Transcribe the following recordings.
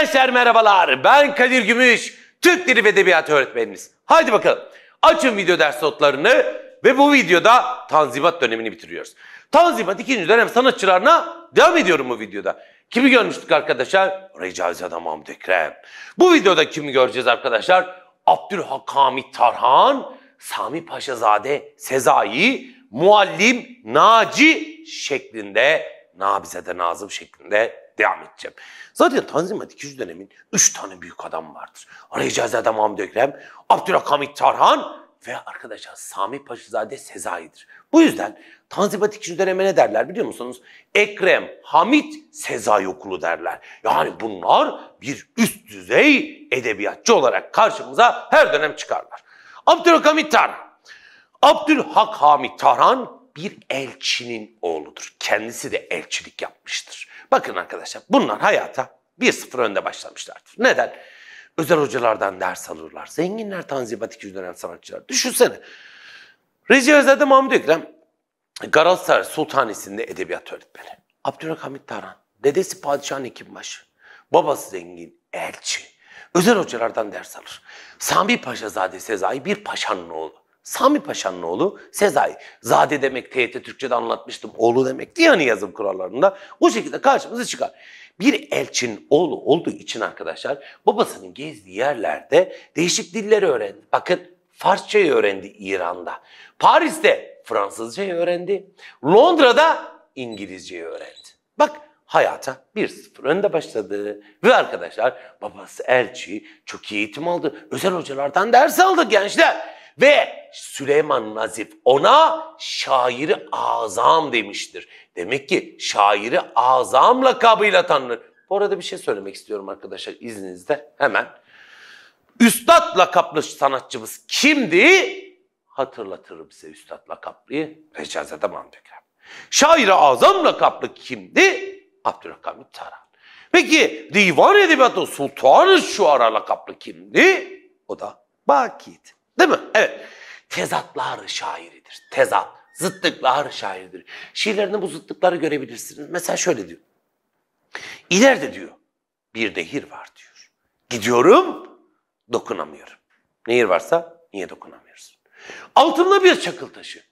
Gençler merhabalar. Ben Kadir Gümüş. Türk Dili ve Edebiyatı öğretmeniniz. Haydi bakalım. Açın video ders notlarını ve bu videoda Tanzimat dönemini bitiriyoruz. Tanzimat ikinci dönem sanatçılarına devam ediyorum bu videoda. Kimi görmüştük arkadaşlar? Recazi Adam Mahmut Ekrem. Bu videoda kimi göreceğiz arkadaşlar? Abdülhak Hamit Tarhan, Sami Paşazade Sezai, Muallim Naci şeklinde, nabize de Nazım şeklinde devam edeceğim. Zaten Tanzimat 200 dönemin 3 tane büyük adam vardır. Arayacağız adam Mahmut Ekrem, Abdülhamit Tarhan ve arkadaşlar Sami Paşazade Sezai'dir. Bu yüzden Tanzimat 2. döneme ne derler biliyor musunuz? Ekrem Hamit Sezai Okulu derler. Yani bunlar bir üst düzey edebiyatçı olarak karşımıza her dönem çıkarlar. Abdülhamit Tarhan. Abdülhak Hamit Tarhan bir elçinin oğludur. Kendisi de elçilik yapmıştır. Bakın arkadaşlar bunlar hayata bir sıfır önde başlamışlardır. Neden? Özel hocalardan ders alırlar. Zenginler Tanzimat 200 dönem sanatçılar. Düşünsene. Recep Özade Mahmut Ekrem Galatasaray Sultanisi'nde edebiyat öğretmeni. Abdülhamit Tarhan. Dedesi Padişah'ın hekimbaşı. Babası zengin elçi. Özel hocalardan ders alır. Sami Paşazade Sezai bir paşanın oğlu. Sami Paşa'nın oğlu Sezai. Zade demek TYT Türkçe'de anlatmıştım. Oğlu demekti yani yazım kurallarında. O şekilde karşımıza çıkar. Bir elçin oğlu olduğu için arkadaşlar babasının gezdiği yerlerde değişik dilleri öğrendi. Bakın Farsçayı öğrendi İran'da. Paris'te Fransızcayı öğrendi. Londra'da İngilizceyi öğrendi. Bak hayata bir 0 önde başladı. Ve arkadaşlar babası elçi çok iyi eğitim aldı. Özel hocalardan ders aldı gençler. Ve Süleyman Nazif ona şairi azam demiştir. Demek ki şairi azam lakabıyla tanınır. Bu arada bir şey söylemek istiyorum arkadaşlar izninizle hemen. Üstad lakaplı sanatçımız kimdi? Hatırlatırım size Üstad lakaplıyı. Recazade Mantıkram. Şair-i Azam lakaplı kimdi? Abdülhakamit Taran. Peki divan edebiyatı Sultan-ı Şuara lakaplı kimdi? O da Bakit. Değil mi? Evet. Tezatlar şairidir. Tezat. zıttıklar şairidir. Şiirlerinde bu zıtlıkları görebilirsiniz. Mesela şöyle diyor. İleride diyor bir nehir var diyor. Gidiyorum dokunamıyorum. Nehir varsa niye dokunamıyorsun? Altımda bir çakıl taşı.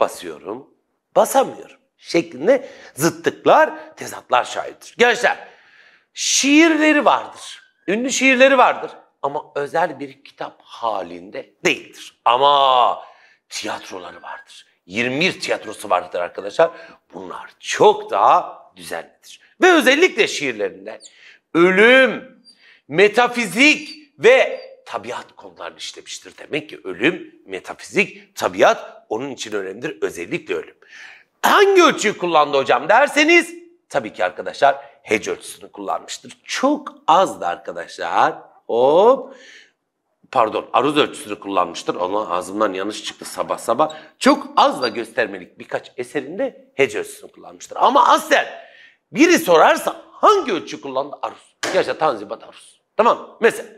Basıyorum basamıyorum şeklinde zıttıklar, tezatlar şairidir. Gençler şiirleri vardır. Ünlü şiirleri vardır ama özel bir kitap halinde değildir. Ama tiyatroları vardır. 21 tiyatrosu vardır arkadaşlar. Bunlar çok daha düzenlidir. Ve özellikle şiirlerinde ölüm, metafizik ve tabiat konularını işlemiştir. Demek ki ölüm, metafizik, tabiat onun için önemlidir. Özellikle ölüm. Hangi ölçüyü kullandı hocam derseniz tabii ki arkadaşlar hece ölçüsünü kullanmıştır. Çok az da arkadaşlar Hop. Pardon aruz ölçüsünü kullanmıştır. Ona ağzımdan yanlış çıktı sabah sabah. Çok az da göstermelik birkaç eserinde hece ölçüsünü kullanmıştır. Ama aslen biri sorarsa hangi ölçü kullandı? Aruz. Yaşa Tanzimat Aruz. Tamam mı? Mesela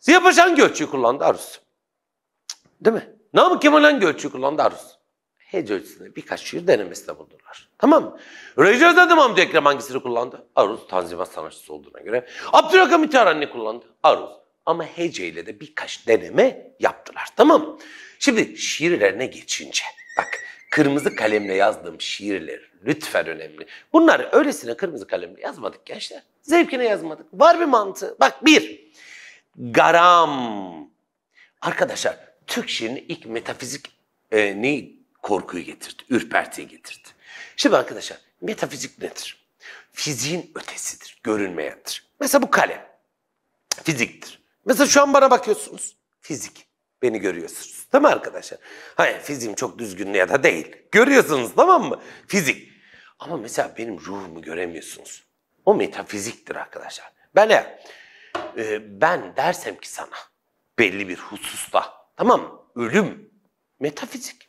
Ziya Paşa hangi ölçüyü kullandı? Aruz. Değil mi? Namık Kemal hangi ölçüyü kullandı? Aruz hece ölçüsünde birkaç şiir denemesine bulunurlar. Tamam mı? Recep Zade Mahmut Ekrem hangisini kullandı? Aruz tanzimat sanatçısı olduğuna göre. Abdülhakam İtiharan'ı kullandı. Aruz. Ama hece ile de birkaç deneme yaptılar. Tamam mı? Şimdi şiirlerine geçince. Bak kırmızı kalemle yazdığım şiirler lütfen önemli. Bunları öylesine kırmızı kalemle yazmadık gençler. Zevkine yazmadık. Var bir mantığı. Bak bir. Garam. Arkadaşlar Türk şiirinin ilk metafizik e, ne korkuyu getirdi, ürpertiyi getirdi. Şimdi arkadaşlar metafizik nedir? Fiziğin ötesidir, görünmeyendir. Mesela bu kalem fiziktir. Mesela şu an bana bakıyorsunuz fizik. Beni görüyorsunuz değil mi arkadaşlar? Hayır fiziğim çok düzgün ya da değil. Görüyorsunuz tamam mı? Fizik. Ama mesela benim ruhumu göremiyorsunuz. O metafiziktir arkadaşlar. Ben e, ben dersem ki sana belli bir hususta tamam mı? Ölüm metafizik.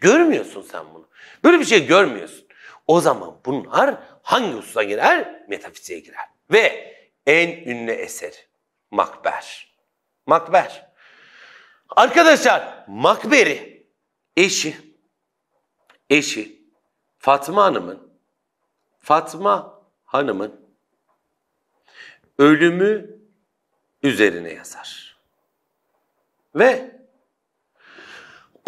Görmüyorsun sen bunu. Böyle bir şey görmüyorsun. O zaman bunlar hangi hususa girer? Metafiziğe girer. Ve en ünlü eseri Makber. Makber. Arkadaşlar Makber'i eşi eşi Fatma Hanım'ın Fatma Hanım'ın ölümü üzerine yazar. Ve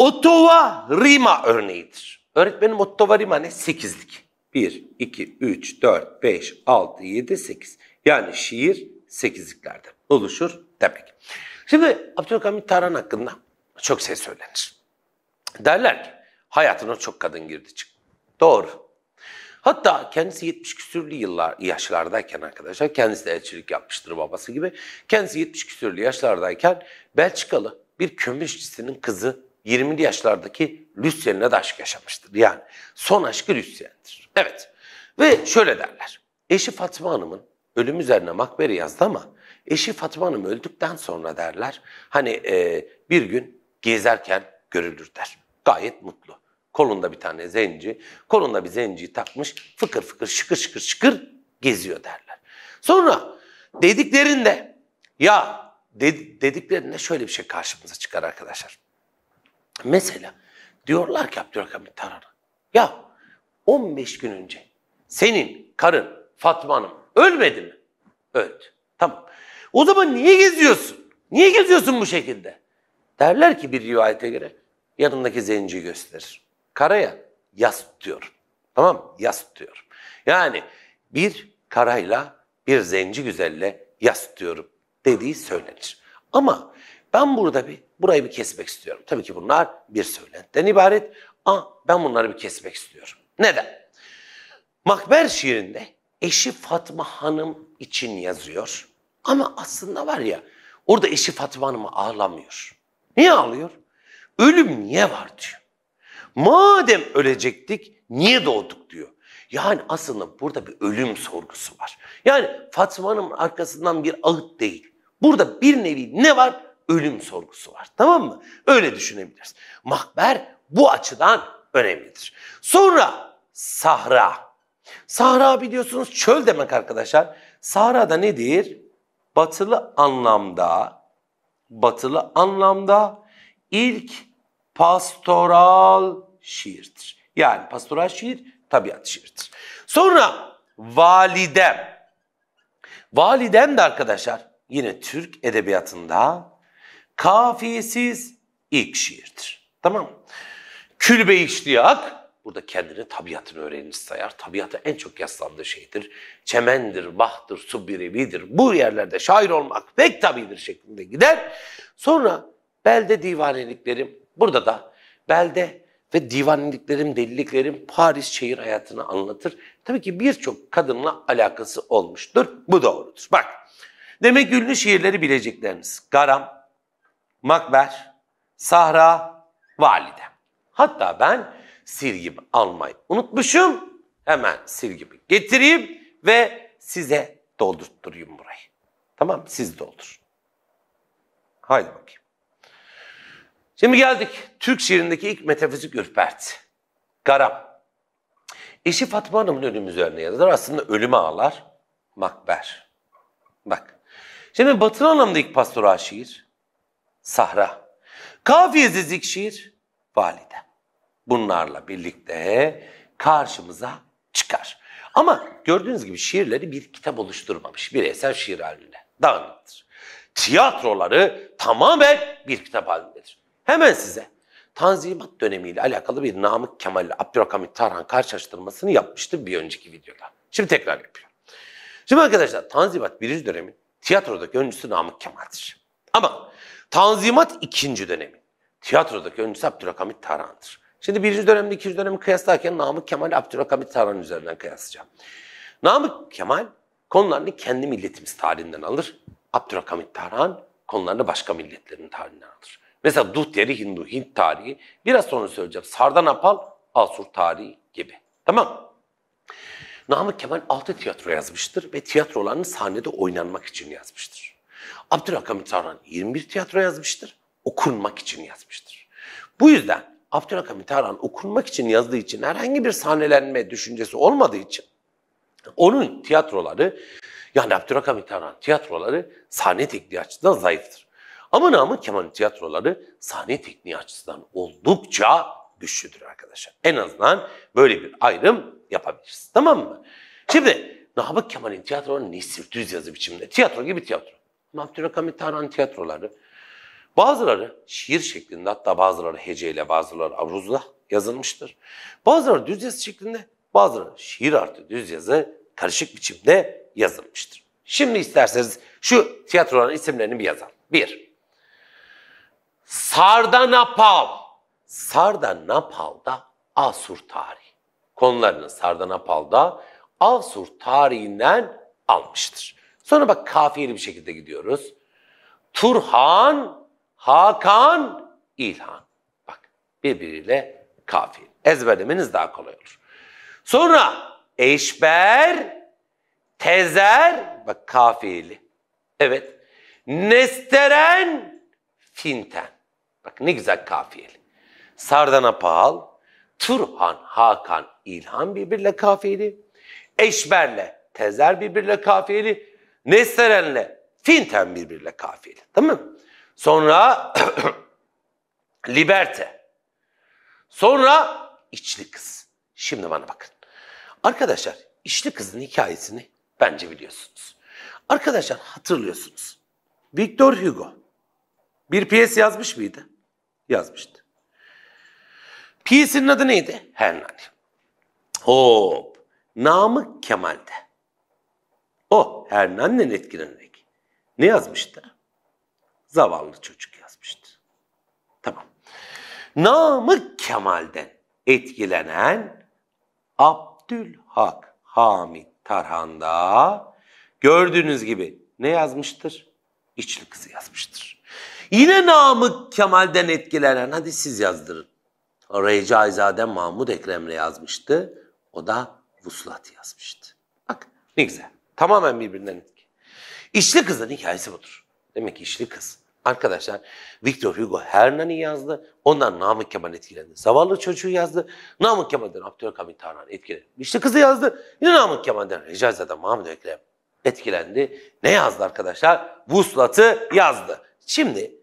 Otova rima örneğidir. Öğretmenim otova rima ne? Sekizlik. Bir, iki, üç, dört, beş, altı, yedi, sekiz. Yani şiir sekizliklerde oluşur demek. Şimdi Abdülhamit Tarhan hakkında çok şey söylenir. Derler ki hayatına çok kadın girdi çık. Doğru. Hatta kendisi 70 küsürlü yıllar yaşlardayken arkadaşlar kendisi de elçilik yapmıştır babası gibi. Kendisi 70 küsürlü yaşlardayken Belçikalı bir kömürcüsünün kızı 20'li yaşlardaki Lüsyen'le de aşk yaşamıştır. Yani son aşkı Lüsyen'dir. Evet ve şöyle derler. Eşi Fatma Hanım'ın ölüm üzerine makberi yazdı ama eşi Fatma Hanım öldükten sonra derler. Hani e, bir gün gezerken görülür der. Gayet mutlu. Kolunda bir tane zenci, kolunda bir zenciyi takmış fıkır fıkır şıkır şıkır şıkır geziyor derler. Sonra dediklerinde ya dediklerinde şöyle bir şey karşımıza çıkar arkadaşlar. Mesela diyorlar ki Abdülhamit Taran'a ya 15 gün önce senin karın Fatma Hanım ölmedi mi? Öldü. Tamam. O zaman niye geziyorsun? Niye geziyorsun bu şekilde? Derler ki bir rivayete göre yanındaki zenci gösterir. Karaya yas diyor. Tamam mı? Yas tutuyor. Yani bir karayla bir zenci güzelle yas tutuyorum dediği söylenir. Ama ben burada bir burayı bir kesmek istiyorum. Tabii ki bunlar bir söylentiden ibaret. Ama ben bunları bir kesmek istiyorum. Neden? Makber şiirinde eşi Fatma Hanım için yazıyor. Ama aslında var ya orada eşi Fatma Hanım'ı ağlamıyor. Niye ağlıyor? Ölüm niye var diyor. Madem ölecektik niye doğduk diyor. Yani aslında burada bir ölüm sorgusu var. Yani Fatma Hanım arkasından bir ağıt değil. Burada bir nevi ne var? ölüm sorgusu var. Tamam mı? Öyle düşünebiliriz. Makber bu açıdan önemlidir. Sonra sahra. Sahra biliyorsunuz çöl demek arkadaşlar. Sahra da nedir? Batılı anlamda batılı anlamda ilk pastoral şiirdir. Yani pastoral şiir tabiat şiirdir. Sonra validem. Validem de arkadaşlar yine Türk edebiyatında kafiyesiz ilk şiirdir. Tamam mı? Külbe iştiyak burada kendini tabiatını öğrenisi sayar. Tabiata en çok yaslandığı şeydir. Çemendir, bahtır, subbirevidir. Bu yerlerde şair olmak pek tabidir şeklinde gider. Sonra belde divaneliklerim, burada da belde ve divaneliklerim, deliliklerim Paris şehir hayatını anlatır. Tabii ki birçok kadınla alakası olmuştur. Bu doğrudur. Bak, demek ünlü şiirleri bilecekleriniz. Garam, Makber, Sahra, Valide. Hatta ben silgimi almayı unutmuşum. Hemen silgimi getireyim ve size doldurtturayım burayı. Tamam Siz doldur. Haydi bakayım. Şimdi geldik Türk şiirindeki ilk metafizik ürperti. Garam. Eşi Fatma Hanım'ın ölüm üzerine yazılır. Aslında ölüme ağlar. Makber. Bak. Şimdi Batı anlamda ilk pastoral şiir. Sahra. Kafiyesi zikşir valide. Bunlarla birlikte karşımıza çıkar. Ama gördüğünüz gibi şiirleri bir kitap oluşturmamış. Bir eser şiir halinde. Dağınıktır. Tiyatroları tamamen bir kitap halindedir. Hemen size Tanzimat dönemiyle alakalı bir Namık Kemal ile Abdülhamit Tarhan karşılaştırmasını yapmıştım bir önceki videoda. Şimdi tekrar yapıyorum. Şimdi arkadaşlar Tanzimat birinci dönemin tiyatrodaki öncüsü Namık Kemal'dir. Ama Tanzimat ikinci dönemi. Tiyatrodaki öncüsü Abdülhamit Tarhan'dır. Şimdi birinci dönemle ikinci dönemi kıyaslarken Namık Kemal Abdülhamit Tarhan üzerinden kıyaslayacağım. Namık Kemal konularını kendi milletimiz tarihinden alır. Abdülhamit Tarhan konularını başka milletlerin tarihinden alır. Mesela Duhteri Hindu, Hint tarihi, biraz sonra söyleyeceğim. Sardan Apal, Asur tarihi gibi. Tamam Namık Kemal altı tiyatro yazmıştır ve tiyatrolarını sahnede oynanmak için yazmıştır. Abdülhakamit Tarhan 21 tiyatro yazmıştır. Okunmak için yazmıştır. Bu yüzden Abdülhakamit Tarhan okunmak için yazdığı için herhangi bir sahnelenme düşüncesi olmadığı için onun tiyatroları yani Abdülhakamit Tarhan tiyatroları sahne tekniği açısından zayıftır. Ama namı Kemal tiyatroları sahne tekniği açısından oldukça güçlüdür arkadaşlar. En azından böyle bir ayrım yapabiliriz. Tamam mı? Şimdi Namık Kemal'in tiyatroları ne düz yazı biçiminde. Tiyatro gibi tiyatro. Abdülhakam'ın Tarhan tiyatroları. Bazıları şiir şeklinde hatta bazıları heceyle bazıları avruzla yazılmıştır. Bazıları düz yazı şeklinde bazıları şiir artı düz yazı karışık biçimde yazılmıştır. Şimdi isterseniz şu tiyatroların isimlerini bir yazalım. Bir, Sardanapav. Sardanapal'da Asur tarihi. Konularını Sardanapal'da Asur tarihinden almıştır. Sonra bak kafiyeli bir şekilde gidiyoruz. Turhan, Hakan, İlhan. Bak birbiriyle kafiyeli. Ezberlemeniz daha kolay olur. Sonra eşber, tezer, bak kafiyeli. Evet. Nesteren, finten. Bak ne güzel kafiyeli. Sardana Pahal, Turhan, Hakan, İlhan birbirle kafiyeli. Eşberle, tezer birbirle kafiyeli. Nesterenle finten birbiriyle kafiyeli. Tamam mı? Sonra liberte. Sonra içli kız. Şimdi bana bakın. Arkadaşlar içli kızın hikayesini bence biliyorsunuz. Arkadaşlar hatırlıyorsunuz. Victor Hugo bir piyes yazmış mıydı? Yazmıştı. Piyesinin adı neydi? Hernani. Hop. Namık Kemal'de o Hernan'den etkilenerek ne yazmıştı? Zavallı çocuk yazmıştı. Tamam. Namık Kemal'den etkilenen Abdülhak Hamit Tarhan'da gördüğünüz gibi ne yazmıştır? İçli kızı yazmıştır. Yine Namık Kemal'den etkilenen hadi siz yazdırın. Recaizade Mahmud Ekrem'le yazmıştı. O da Vuslat yazmıştı. Bak ne güzel. Tamamen birbirinden etki. İşli kızın hikayesi budur. Demek ki işli kız. Arkadaşlar Victor Hugo Hernani yazdı. Ondan Namık Kemal etkilendi. Zavallı çocuğu yazdı. Namık Kemal'den Abdülhamit Tarhan etkilendi. İşli kızı yazdı. Yine Namık Kemal'den Recaiza'dan Mahmut Ekrem etkilendi. Ne yazdı arkadaşlar? Vuslat'ı yazdı. Şimdi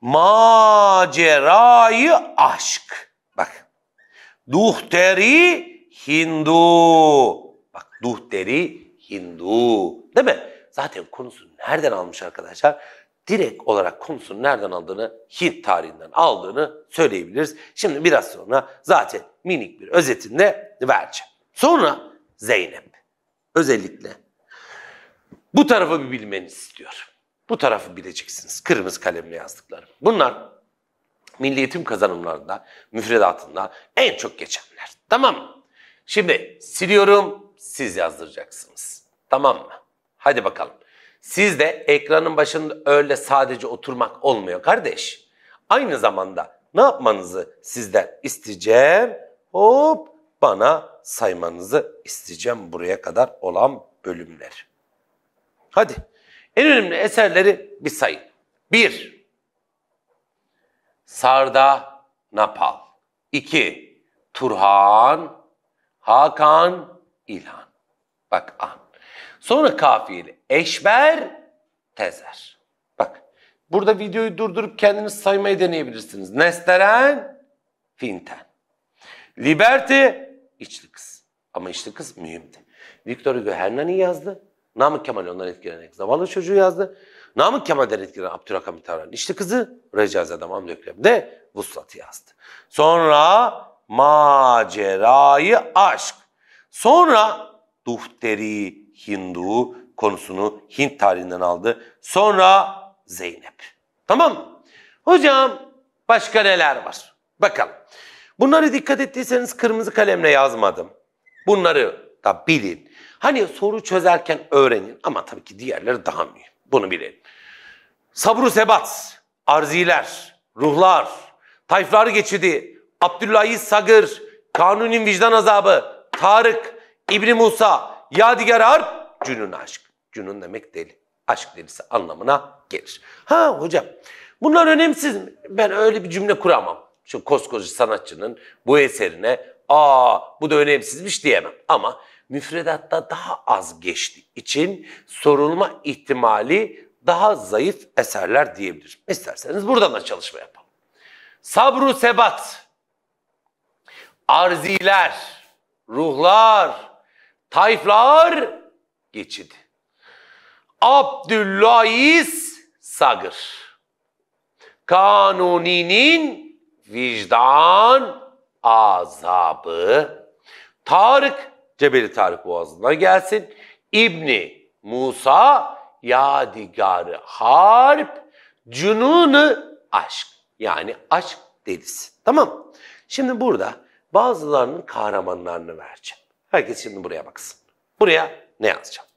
macerayı aşk. Bak. Duhteri Hindu. Bak duhteri Hindu. Değil mi? Zaten konusunu nereden almış arkadaşlar? Direkt olarak konusunu nereden aldığını Hint tarihinden aldığını söyleyebiliriz. Şimdi biraz sonra zaten minik bir özetinde vereceğim. Sonra Zeynep. Özellikle bu tarafı bir bilmenizi istiyor. Bu tarafı bileceksiniz. Kırmızı kalemle yazdıklarım. Bunlar milli eğitim kazanımlarında, müfredatında en çok geçenler. Tamam mı? Şimdi siliyorum, siz yazdıracaksınız. Tamam mı? Hadi bakalım. Siz de ekranın başında öyle sadece oturmak olmuyor kardeş. Aynı zamanda ne yapmanızı sizden isteyeceğim? Hop bana saymanızı isteyeceğim buraya kadar olan bölümler. Hadi en önemli eserleri bir sayın. 1. Sarda Napal 2. Turhan Hakan İlhan. Bak an. Sonra kafiyeli. Eşber tezer. Bak burada videoyu durdurup kendiniz saymayı deneyebilirsiniz. Nesteren finten. Liberty içli kız. Ama içli kız mühimdi. Victor Hugo Hernani yazdı. Namık Kemal ondan etkilenerek zavallı çocuğu yazdı. Namık Kemal'den etkilenen Abdülhakamit Tarhan işte kızı Recaizade Mamlüklev de Vuslat'ı yazdı. Sonra macerayı aşk. Sonra Duhteri Hindu konusunu Hint tarihinden aldı. Sonra Zeynep. Tamam mı? Hocam başka neler var? Bakalım. Bunları dikkat ettiyseniz kırmızı kalemle yazmadım. Bunları da bilin. Hani soru çözerken öğrenin ama tabii ki diğerleri daha mühim. Bunu bilin. Sabru sebat, arziler, ruhlar, tayflar geçidi, Abdüllahi Sagır, Kanuni'nin vicdan azabı, Tarık, İbni Musa, Yadigar Arp, cünun aşk. Cünun demek deli. Aşk delisi anlamına gelir. Ha hocam bunlar önemsiz mi? Ben öyle bir cümle kuramam. Şu koskoca sanatçının bu eserine aa bu da önemsizmiş diyemem. Ama müfredatta daha az geçtiği için sorulma ihtimali daha zayıf eserler diyebilirim. İsterseniz buradan da çalışma yapalım. Sabru sebat, arziler, ruhlar, tayflar geçidi. Abdüllahiz Sagır. Kanuni'nin vicdan azabı. Tarık, Cebeli Tarık Boğazı'na gelsin. İbni Musa, Yadigarı Harp, Cununu Aşk. Yani aşk delisi. Tamam Şimdi burada bazılarının kahramanlarını vereceğim. Herkes şimdi buraya baksın. Buraya ne yazacağım?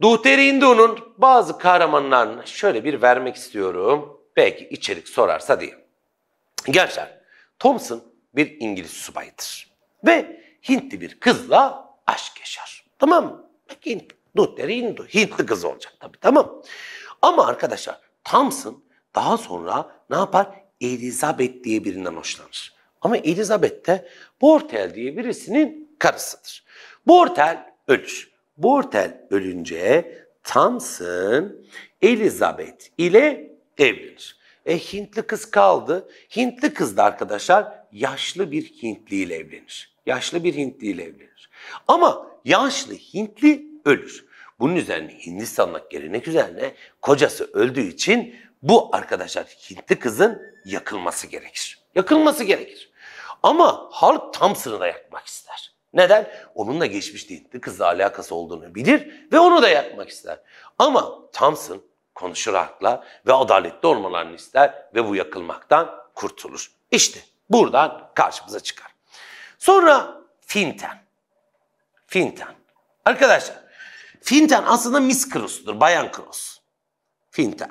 Duhteri Hindu. bazı kahramanlarını şöyle bir vermek istiyorum. Belki içerik sorarsa diye. Gençler, Thompson bir İngiliz subayıdır. Ve Hintli bir kızla aşk yaşar. Tamam mı? Peki Hint, Hintli kız olacak tabii tamam Ama arkadaşlar Thompson daha sonra ne yapar? Elizabeth diye birinden hoşlanır. Ama Elizabeth de Bortel diye birisinin karısıdır. Bortel ölür. Bortel ölünce Thompson Elizabeth ile evlenir. E Hintli kız kaldı. Hintli kız da arkadaşlar yaşlı bir Hintli ile evlenir. Yaşlı bir Hintli ile evlenir. Ama yaşlı Hintli ölür. Bunun üzerine Hindistan'da gelenek üzerine kocası öldüğü için bu arkadaşlar Hintli kızın yakılması gerekir. Yakılması gerekir. Ama halk tam sınıra yakmak ister. Neden? Onunla geçmiş dintli kızla alakası olduğunu bilir ve onu da yakmak ister. Ama Thompson konuşur hakla ve adaletli olmalarını ister ve bu yakılmaktan kurtulur. İşte buradan karşımıza çıkar. Sonra Finten. Finten. Arkadaşlar Finten aslında Miss Cross'dur, Bayan Cross. Finten.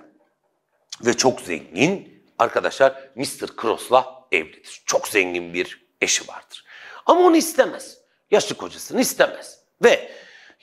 Ve çok zengin arkadaşlar Mr. Cross'la evlidir. Çok zengin bir eşi vardır. Ama onu istemez. Yaşlı kocasını istemez. Ve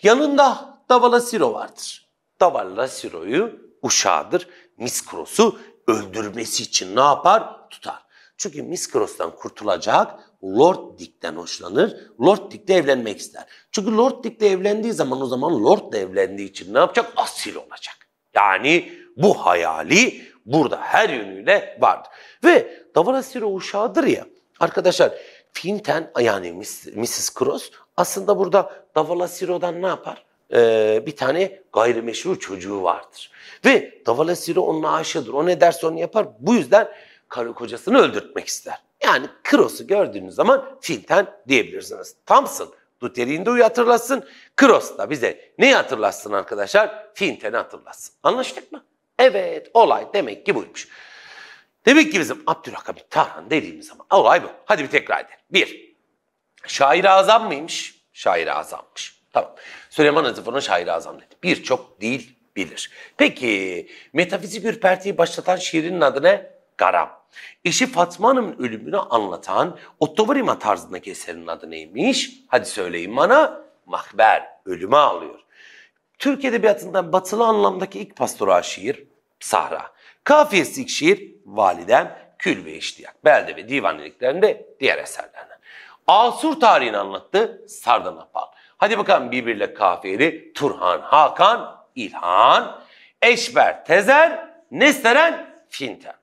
yanında Davala Siro vardır. Davala Siro'yu uşağıdır. Miss Cross'u öldürmesi için ne yapar? Tutar. Çünkü Miss Cross'tan kurtulacak Lord Dick'ten hoşlanır. Lord Dick'le evlenmek ister. Çünkü Lord Dick'le evlendiği zaman o zaman Lord'la evlendiği için ne yapacak? Asil olacak. Yani bu hayali burada her yönüyle vardır. Ve Davalasiro uşağıdır ya arkadaşlar Finten yani Mrs. Cross aslında burada Davalasiro'dan ne yapar? Ee, bir tane gayrimeşru çocuğu vardır. Ve Davalasiro onun aşığıdır. O ne derse onu yapar. Bu yüzden karı kocasını öldürtmek ister. Yani Kros'u gördüğünüz zaman Finten diyebilirsiniz. Thompson de hatırlatsın. Kros da bize neyi hatırlatsın arkadaşlar? Finten'i hatırlatsın. Anlaştık mı? Evet olay demek ki buymuş. Demek ki bizim Abdülhakamit Tarhan dediğimiz zaman olay bu. Hadi bir tekrar edelim. Bir, şair azam mıymış? şair azammış. Tamam. Süleyman Azıfır'ın şair azam dedi. Birçok dil bilir. Peki metafizik ürpertiyi başlatan şiirinin adı ne? Garam. Eşi Fatma Hanım'ın ölümünü anlatan Ottovarima tarzındaki eserin adı neymiş? Hadi söyleyin bana. Mahber, ölümü alıyor. Türk Edebiyatı'ndan batılı anlamdaki ilk pastoral şiir Sahra. Kafiyesi ilk şiir Validem, Kül ve İştiyak, Belde ve Divaniliklerinde diğer eserlerden. Asur tarihini anlattı Sardan Apal. Hadi bakalım birbiriyle kafiyeli Turhan, Hakan, İlhan, Eşber, Tezer, Nesteren, Finter.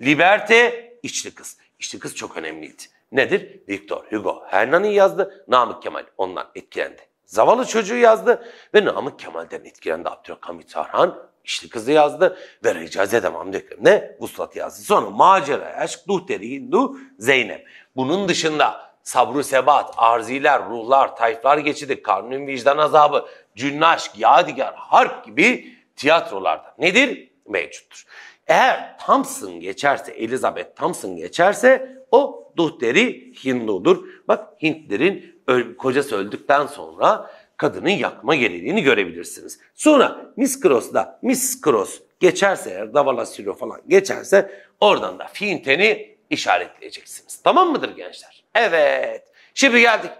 Liberte, İçli Kız. İçli Kız çok önemliydi. Nedir? Victor Hugo Hernani yazdı. Namık Kemal ondan etkilendi. Zavallı çocuğu yazdı ve Namık Kemal'den etkilendi Abdülhamit Sarhan. İşli kızı yazdı ve recaze devam ediyor ne? Vuslat yazdı. Sonra macera, aşk, duhteri, hindu, Zeynep. Bunun dışında sabru sebat, arziler, ruhlar, tayflar geçidi, karnın vicdan azabı, cünnaş, yadigar, harp gibi tiyatrolarda nedir? Mevcuttur. Eğer Thompson geçerse, Elizabeth Thompson geçerse o Duhteri Hindu'dur. Bak Hintlerin kocası öldükten sonra kadının yakma geleneğini görebilirsiniz. Sonra Miss Cross'da Miss Cross geçerse eğer Davala Silo falan geçerse oradan da Finten'i işaretleyeceksiniz. Tamam mıdır gençler? Evet. Şimdi geldik.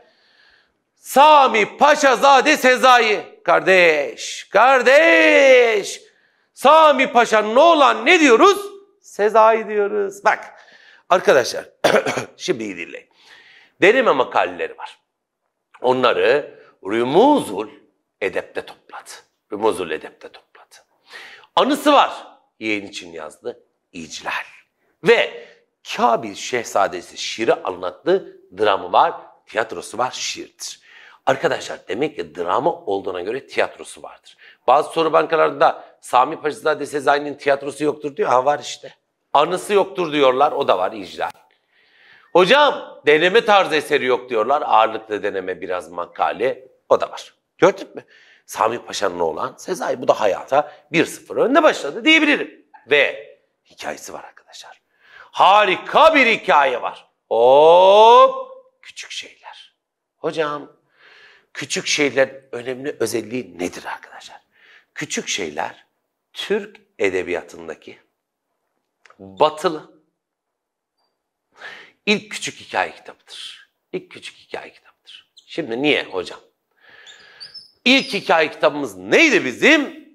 Sami Paşa zade Sezai. Kardeş, kardeş. Sami Paşa'nın oğlan ne diyoruz? Sezai diyoruz. Bak arkadaşlar şimdi iyi dinleyin. Deneme makaleleri var. Onları Rümuzul Edep'te topladı. Rümuzul Edep'te topladı. Anısı var. Yeğen için yazdı. İclal. Ve Kabil Şehzadesi şiiri anlattı. Dramı var, tiyatrosu var, şiirdir. Arkadaşlar demek ki drama olduğuna göre tiyatrosu vardır. Bazı soru bankalarında Sami Paşazade Sezai'nin tiyatrosu yoktur diyor. Ha var işte. Anısı yoktur diyorlar. O da var icra. Hocam deneme tarzı eseri yok diyorlar. Ağırlıklı deneme biraz makale o da var. Gördün mü? Sami Paşa'nın oğlan Sezai bu da hayata 1-0 önde başladı diyebilirim. Ve hikayesi var arkadaşlar. Harika bir hikaye var. Hop! Küçük şeyler. Hocam küçük şeylerin önemli özelliği nedir arkadaşlar? Küçük şeyler Türk edebiyatındaki batılı İlk küçük hikaye kitabıdır. İlk küçük hikaye kitabıdır. Şimdi niye hocam? İlk hikaye kitabımız neydi bizim?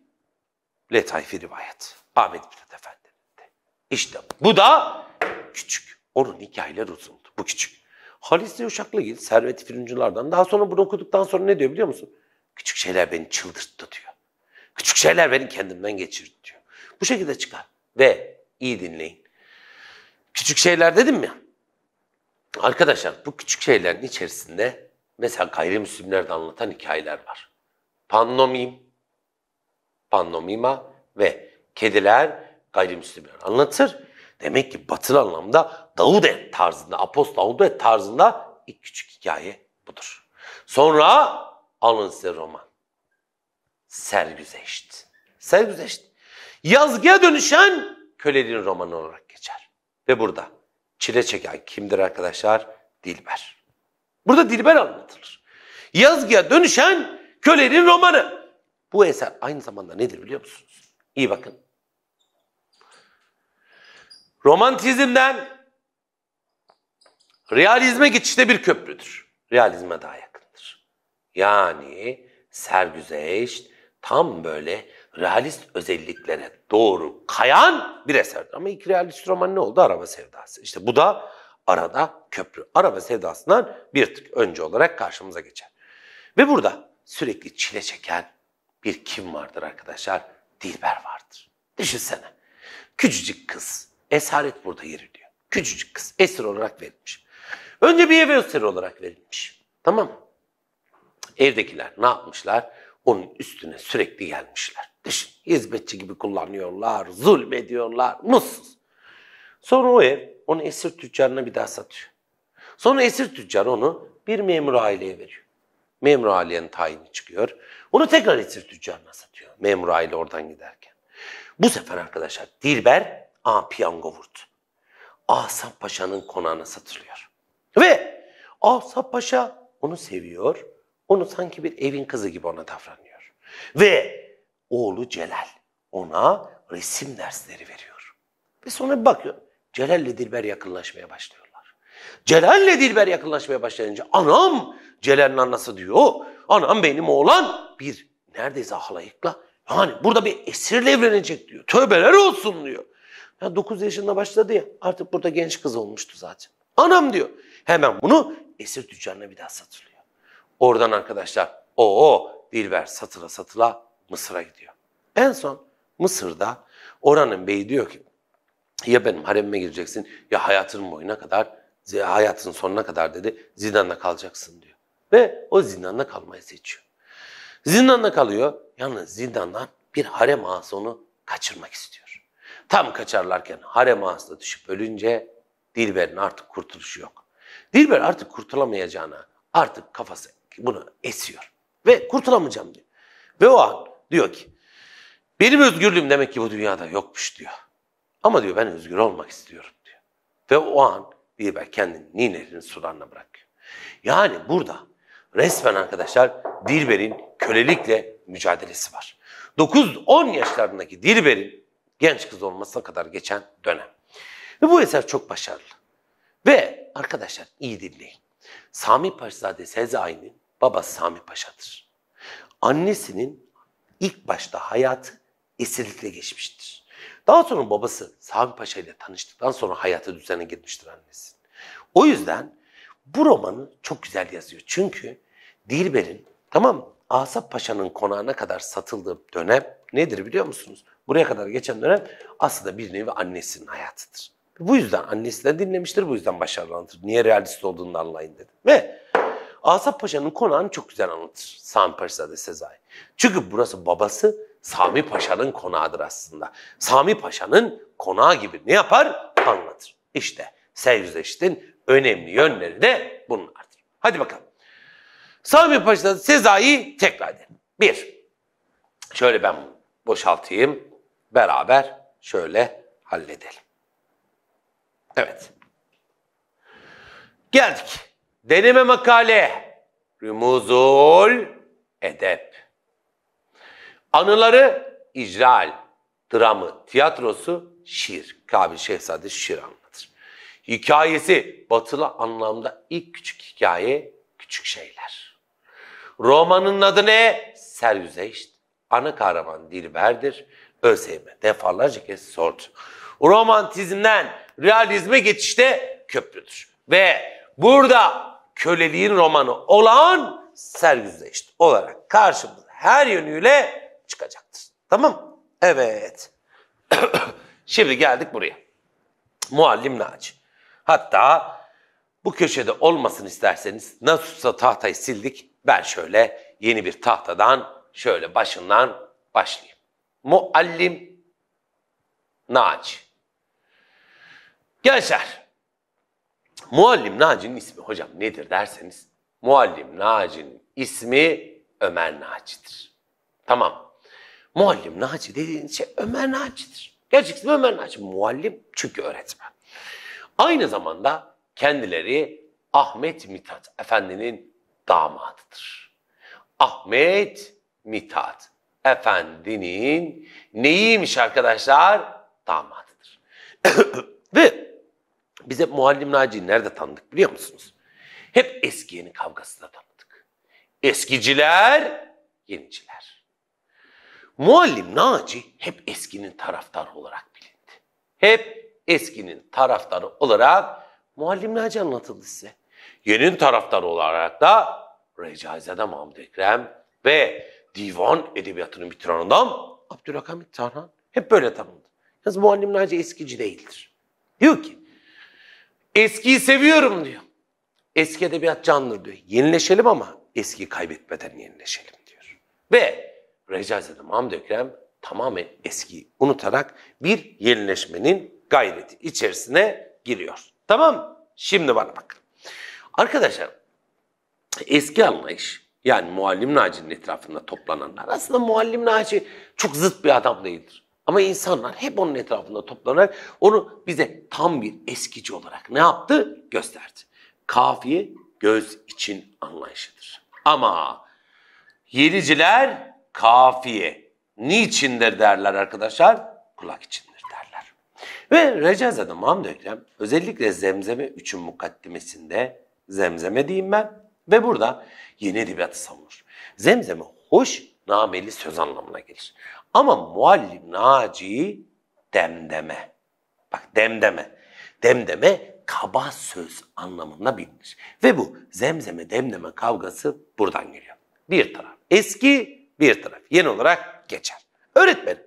Letaifi rivayet. Ahmet Mithat Efendi'nin İşte bu da küçük. Onun hikayeler uzundu. Bu küçük. Halis Halisli Uşaklıgil, Servet firunculardan. Daha sonra bunu okuduktan sonra ne diyor biliyor musun? Küçük şeyler beni çıldırttı diyor. Küçük şeyler beni kendimden geçirdi diyor. Bu şekilde çıkar. Ve iyi dinleyin. Küçük şeyler dedim ya. Arkadaşlar bu küçük şeylerin içerisinde mesela gayrimüslimlerde anlatan hikayeler var. Pannomim, pannomima ve kediler gayrimüslimler anlatır. Demek ki batıl anlamda Davud tarzında, Apos Davud tarzında ilk küçük hikaye budur. Sonra alın size roman. Sergüzeşt. Sergüzeşt. Yazgıya dönüşen köleliğin romanı olarak geçer. Ve burada çile çeken kimdir arkadaşlar? Dilber. Burada Dilber anlatılır. Yazgıya dönüşen kölenin romanı. Bu eser aynı zamanda nedir biliyor musunuz? İyi bakın. Romantizmden realizme geçişte bir köprüdür. Realizme daha yakındır. Yani sergüzeşt tam böyle realist özelliklere doğru kayan bir eserdir. Ama ilk realist roman ne oldu? Araba Sevdası. İşte bu da arada köprü. Araba Sevdası'ndan bir tık önce olarak karşımıza geçer. Ve burada sürekli çile çeken bir kim vardır arkadaşlar? Dilber vardır. Düşünsene. Küçücük kız. Esaret burada yer ediyor. Küçücük kız. Esir olarak verilmiş. Önce bir eve esir olarak verilmiş. Tamam mı? Evdekiler ne yapmışlar? onun üstüne sürekli gelmişler. Düşün, hizmetçi gibi kullanıyorlar, zulmediyorlar, mutsuz. Sonra o ev onu esir tüccarına bir daha satıyor. Sonra esir tüccar onu bir memur aileye veriyor. Memur ailenin tayini çıkıyor. Onu tekrar esir tüccarına satıyor. Memur aile oradan giderken. Bu sefer arkadaşlar Dilber A piyango vurdu. Asap Paşa'nın konağına satılıyor. Ve Asap Paşa onu seviyor onu sanki bir evin kızı gibi ona davranıyor. Ve oğlu Celal ona resim dersleri veriyor. Ve sonra bakıyor. Celal ile Dilber yakınlaşmaya başlıyorlar. Celal ile Dilber yakınlaşmaya başlayınca anam Celal'in annesi diyor. Anam benim oğlan bir neredeyse halayıkla yani burada bir esirle evlenecek diyor. Tövbeler olsun diyor. Ya 9 yaşında başladı ya artık burada genç kız olmuştu zaten. Anam diyor. Hemen bunu esir tüccarına bir daha satılıyor. Oradan arkadaşlar o o Dilber satıla satıla Mısır'a gidiyor. En son Mısır'da oranın beyi diyor ki ya benim haremime gireceksin ya hayatının boyuna kadar hayatın sonuna kadar dedi zindanda kalacaksın diyor. Ve o zindanda kalmayı seçiyor. Zindanda kalıyor. Yalnız zindandan bir harem ağası onu kaçırmak istiyor. Tam kaçarlarken harem ağasına düşüp ölünce Dilber'in artık kurtuluşu yok. Dilber artık kurtulamayacağına artık kafası bunu esiyor. Ve kurtulamayacağım diyor. Ve o an diyor ki benim özgürlüğüm demek ki bu dünyada yokmuş diyor. Ama diyor ben özgür olmak istiyorum diyor. Ve o an bir ben kendini Niner'in sularına bırakıyor. Yani burada resmen arkadaşlar Dilber'in kölelikle mücadelesi var. 9-10 yaşlarındaki Dilber'in genç kız olmasına kadar geçen dönem. Ve bu eser çok başarılı. Ve arkadaşlar iyi dinleyin. Sami Paşazade Sezai'nin Babası Sami Paşa'dır. Annesinin ilk başta hayatı esirlikle geçmiştir. Daha sonra babası Sami Paşa ile tanıştıktan sonra hayatı düzene gitmiştir annesi. O yüzden bu romanı çok güzel yazıyor. Çünkü Dilber'in tamam mı? Asap Paşa'nın konağına kadar satıldığı dönem nedir biliyor musunuz? Buraya kadar geçen dönem aslında bir nevi annesinin hayatıdır. Bu yüzden annesinden dinlemiştir, bu yüzden başarılıdır. Niye realist olduğunu anlayın dedi. Ve Asaf Paşa'nın konağını çok güzel anlatır Sami Paşa'da Sezai. Çünkü burası babası Sami Paşa'nın konağıdır aslında. Sami Paşa'nın konağı gibi ne yapar? Anlatır. İşte Seyüzdeşit'in önemli yönleri de bunlardır. Hadi bakalım. Sami Paşa'da Sezai tekrar edelim. Bir, şöyle ben boşaltayım. Beraber şöyle halledelim. Evet. Geldik. Deneme makale. Rümuzul edep. Anıları icral, dramı, tiyatrosu şiir. Kabil Şehzade şiir anlatır. Hikayesi batılı anlamda ilk küçük hikaye, küçük şeyler. Romanın adı ne? Serüzeşt. Ana kahraman Dilber'dir. ÖSYM defalarca kez sordu. Romantizmden realizme geçişte köprüdür. Ve burada köleliğin romanı olan sergüzeşt olarak karşımıza her yönüyle çıkacaktır. Tamam Evet. Şimdi geldik buraya. Muallim Naci. Hatta bu köşede olmasın isterseniz nasılsa tahtayı sildik. Ben şöyle yeni bir tahtadan şöyle başından başlayayım. Muallim Naci. Gençler Muallim Naci'nin ismi hocam nedir derseniz, Muallim Naci'nin ismi Ömer Naci'dir. Tamam. Muallim Naci dediğiniz şey Ömer Naci'dir. Gerçek ismi Ömer Naci. Muallim çünkü öğretmen. Aynı zamanda kendileri Ahmet Mithat Efendi'nin damadıdır. Ahmet Mithat Efendi'nin neyiymiş arkadaşlar? Damadıdır. Ve biz hep Muallim Naci'yi nerede tanıdık biliyor musunuz? Hep eski yeni kavgasında tanıdık. Eskiciler, yeniciler. Muallim Naci hep eskinin taraftarı olarak bilindi. Hep eskinin taraftarı olarak Muallim Naci anlatıldı size. Yeninin taraftarı olarak da Recaizade Mahmut Ekrem ve divan edebiyatını bitiren adam Abdülhakamit Tarhan. Hep böyle tanındı. Yalnız Muallim Naci eskici değildir. Diyor ki Eskiyi seviyorum diyor. Eski edebiyat canlıdır diyor. Yenileşelim ama eskiyi kaybetmeden yenileşelim diyor. Ve Recaizade Mahmut Ekrem tamamen eskiyi unutarak bir yenileşmenin gayreti içerisine giriyor. Tamam Şimdi bana bakın. Arkadaşlar eski anlayış yani Muallim Naci'nin etrafında toplananlar aslında Muallim Naci çok zıt bir adam değildir. Ama insanlar hep onun etrafında toplanarak onu bize tam bir eskici olarak ne yaptı? Gösterdi. Kafiye göz için anlayışıdır. Ama yediciler kafiye niçindir derler arkadaşlar? Kulak içindir derler. Ve recazada Mahmud Ekrem özellikle Zemzeme üçün mukaddimesinde Zemzeme diyeyim ben ve burada yeni edebiyatı savunur. Zemzeme hoş nameli söz anlamına gelir. Ama muallim Naci demdeme. Bak demdeme. Demdeme kaba söz anlamında bilinir. Ve bu zemzeme demdeme kavgası buradan geliyor. Bir taraf eski, bir taraf yeni olarak geçer. Öğretmenim.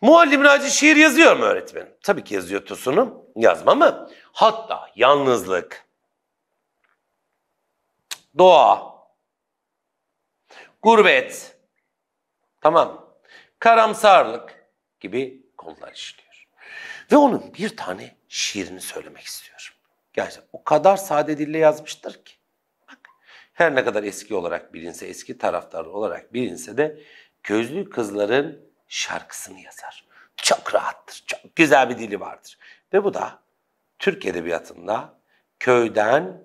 Muallim Naci şiir yazıyor mu öğretmenim? Tabii ki yazıyor Tosun'um. Yazma mı? Hatta yalnızlık, doğa, gurbet, tamam karamsarlık gibi konular işliyor. Ve onun bir tane şiirini söylemek istiyorum. Gerçekten o kadar sade dille yazmıştır ki. Bak, her ne kadar eski olarak bilinse, eski taraftar olarak bilinse de gözlü kızların şarkısını yazar. Çok rahattır, çok güzel bir dili vardır. Ve bu da Türk Edebiyatı'nda köyden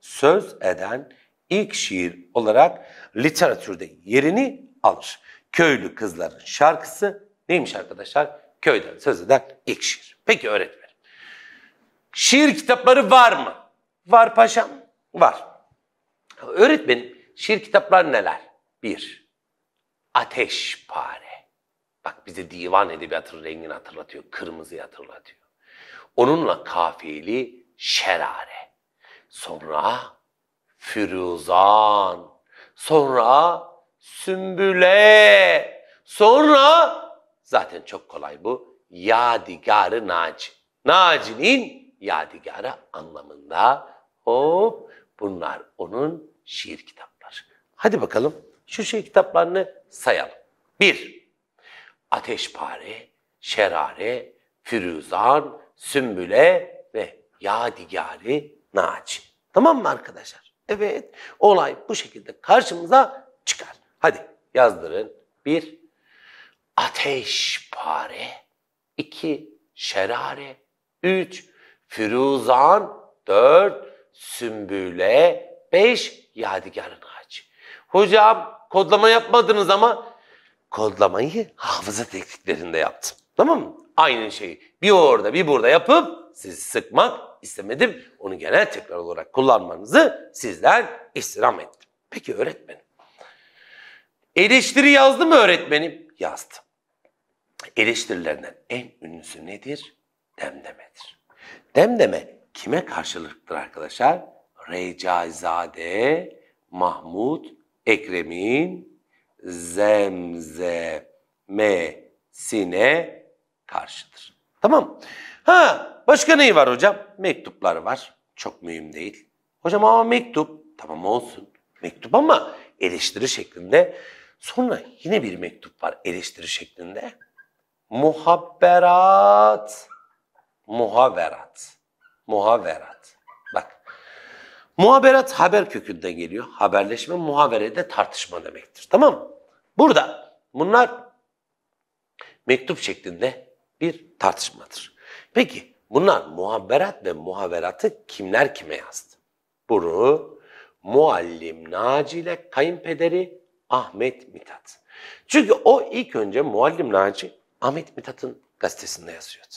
söz eden ilk şiir olarak literatürde yerini alır köylü kızların şarkısı neymiş arkadaşlar? Köyden söz eden ilk şiir. Peki öğretmenim. Şiir kitapları var mı? Var paşam, var. Öğretmenim şiir kitapları neler? Bir, ateşpare. Bak bize divan edebiyatının rengini hatırlatıyor, kırmızıyı hatırlatıyor. Onunla kafiyeli şerare. Sonra Firuzan. Sonra sümbüle. Sonra zaten çok kolay bu. Yadigarı Naci. Naci'nin yadigarı anlamında hop bunlar onun şiir kitapları. Hadi bakalım şu şiir kitaplarını sayalım. Bir, Ateşpare, Şerare, Firuzan, Sümbüle ve Yadigarı Naci. Tamam mı arkadaşlar? Evet, olay bu şekilde karşımıza çıkar. Hadi yazdırın. Bir, ateş pare. İki, şerare. Üç, firuzan. Dört, sümbüle. Beş, yadigarın ağacı. Hocam kodlama yapmadınız ama kodlamayı hafıza tekniklerinde yaptım. Tamam mı? Aynı şeyi bir orada bir burada yapıp sizi sıkmak istemedim. Onu genel tekrar olarak kullanmanızı sizden istirham ettim. Peki öğretmenim Eleştiri yazdı mı öğretmenim? Yazdım. Eleştirilerden en ünlüsü nedir? Demdemedir. Demdeme kime karşılıktır arkadaşlar? Recaizade Mahmut Ekrem'in zemzemesine karşıdır. Tamam. Ha başka neyi var hocam? Mektuplar var. Çok mühim değil. Hocam ama mektup. Tamam olsun. Mektup ama eleştiri şeklinde Sonra yine bir mektup var eleştiri şeklinde. Muhabberat, muhaberat, muhaberat. Bak, muhaberat haber kökünden geliyor. Haberleşme, muhabere de tartışma demektir. Tamam mı? Burada bunlar mektup şeklinde bir tartışmadır. Peki bunlar muhabberat ve muhaberatı kimler kime yazdı? Bunu muallim Naci ile kayınpederi Ahmet Mithat. Çünkü o ilk önce Muallim Naci Ahmet Mithat'ın gazetesinde yazıyordu.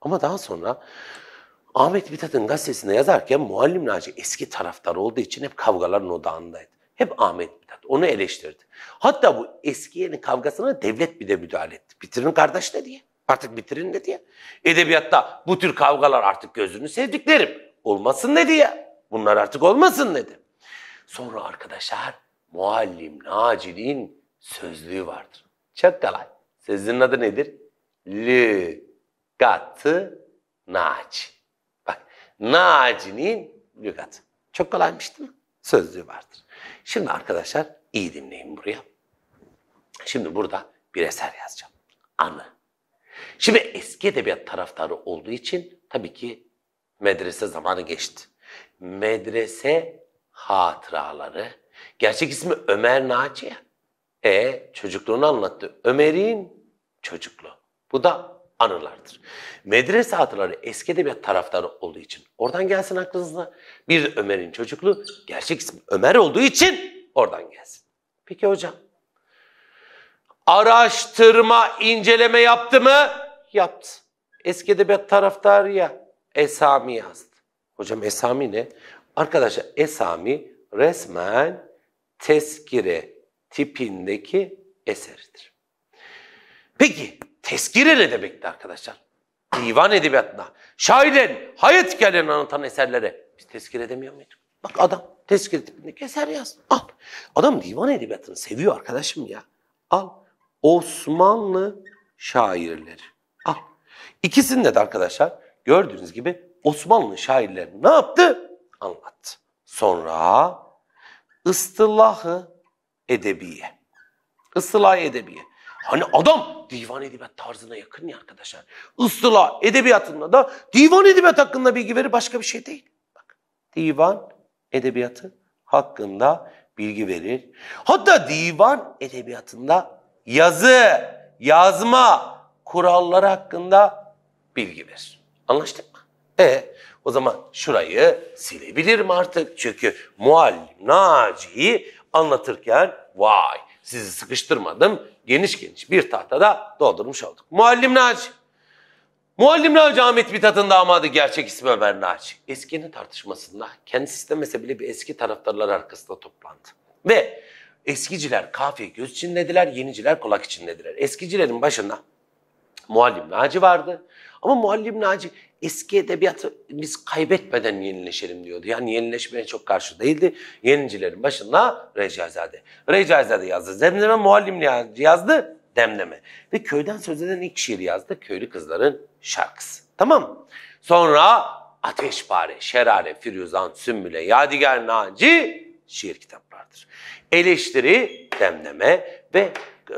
Ama daha sonra Ahmet Mithat'ın gazetesinde yazarken Muallim Naci eski taraftar olduğu için hep kavgaların odağındaydı. Hep Ahmet Mithat onu eleştirdi. Hatta bu eski yeni kavgasına devlet bir de müdahale etti. Bitirin kardeş ne diye. Artık bitirin ne diye. Edebiyatta bu tür kavgalar artık gözünü sevdiklerim. Olmasın ne diye. Bunlar artık olmasın dedi. Sonra arkadaşlar Muallim Naci'nin sözlüğü vardır. Çok kolay. Sözlüğün adı nedir? Lügatı Naci. Bak Naci'nin lügatı. Çok kolaymış değil mi? Sözlüğü vardır. Şimdi arkadaşlar iyi dinleyin buraya. Şimdi burada bir eser yazacağım. Anı. Şimdi eski edebiyat taraftarı olduğu için tabii ki medrese zamanı geçti. Medrese hatıraları Gerçek ismi Ömer Naci ya. E çocukluğunu anlattı. Ömer'in çocukluğu. Bu da anılardır. Medrese hatıları eski edebiyat taraftarı olduğu için oradan gelsin aklınıza. Bir Ömer'in çocukluğu gerçek ismi Ömer olduğu için oradan gelsin. Peki hocam. Araştırma, inceleme yaptı mı? Yaptı. Eski edebiyat taraftarı ya. Esami yazdı. Hocam Esami ne? Arkadaşlar Esami resmen teskire tipindeki eseridir. Peki teskire ne demekti arkadaşlar? Divan edebiyatına, şairin hayat hikayelerini anlatan eserlere biz teskire demiyor muyduk? Bak adam teskire tipindeki eser yaz. Al. Adam divan edebiyatını seviyor arkadaşım ya. Al. Osmanlı şairleri. Al. İkisinde de arkadaşlar gördüğünüz gibi Osmanlı şairleri ne yaptı? Anlattı. Sonra ıstılahı edebiye. Istılah edebiye. Hani adam divan edebiyat tarzına yakın ya arkadaşlar. Istılah edebiyatında da divan edebiyat hakkında bilgi verir başka bir şey değil. Bak, divan edebiyatı hakkında bilgi verir. Hatta divan edebiyatında yazı, yazma kuralları hakkında bilgi verir. Anlaştık? He, o zaman şurayı silebilirim artık. Çünkü muallim Naci'yi anlatırken vay sizi sıkıştırmadım. Geniş geniş bir tahtada doldurmuş olduk. Muallim Naci. Muallim Naci Ahmet Mithat'ın damadı gerçek ismi Ömer Naci. Eskinin tartışmasında kendisi istemese bile bir eski taraftarlar arkasında toplandı. Ve eskiciler kafiye göz çinlediler, yeniciler kulak çinlediler. Eskicilerin başında Muallim Naci vardı. Ama Muallim Naci eski edebiyatı biz kaybetmeden yenileşelim diyordu. Yani yenileşmeye çok karşı değildi. Yenicilerin başında Recaizade. Recaizade yazdı. demleme muallimli yazdı. Demleme. Ve köyden söz eden ilk şiir yazdı. Köylü kızların şarkısı. Tamam Sonra Ateşpare, Şerare, Firuzan, Sümbüle, Yadigar, Naci şiir kitaplardır. Eleştiri, demleme ve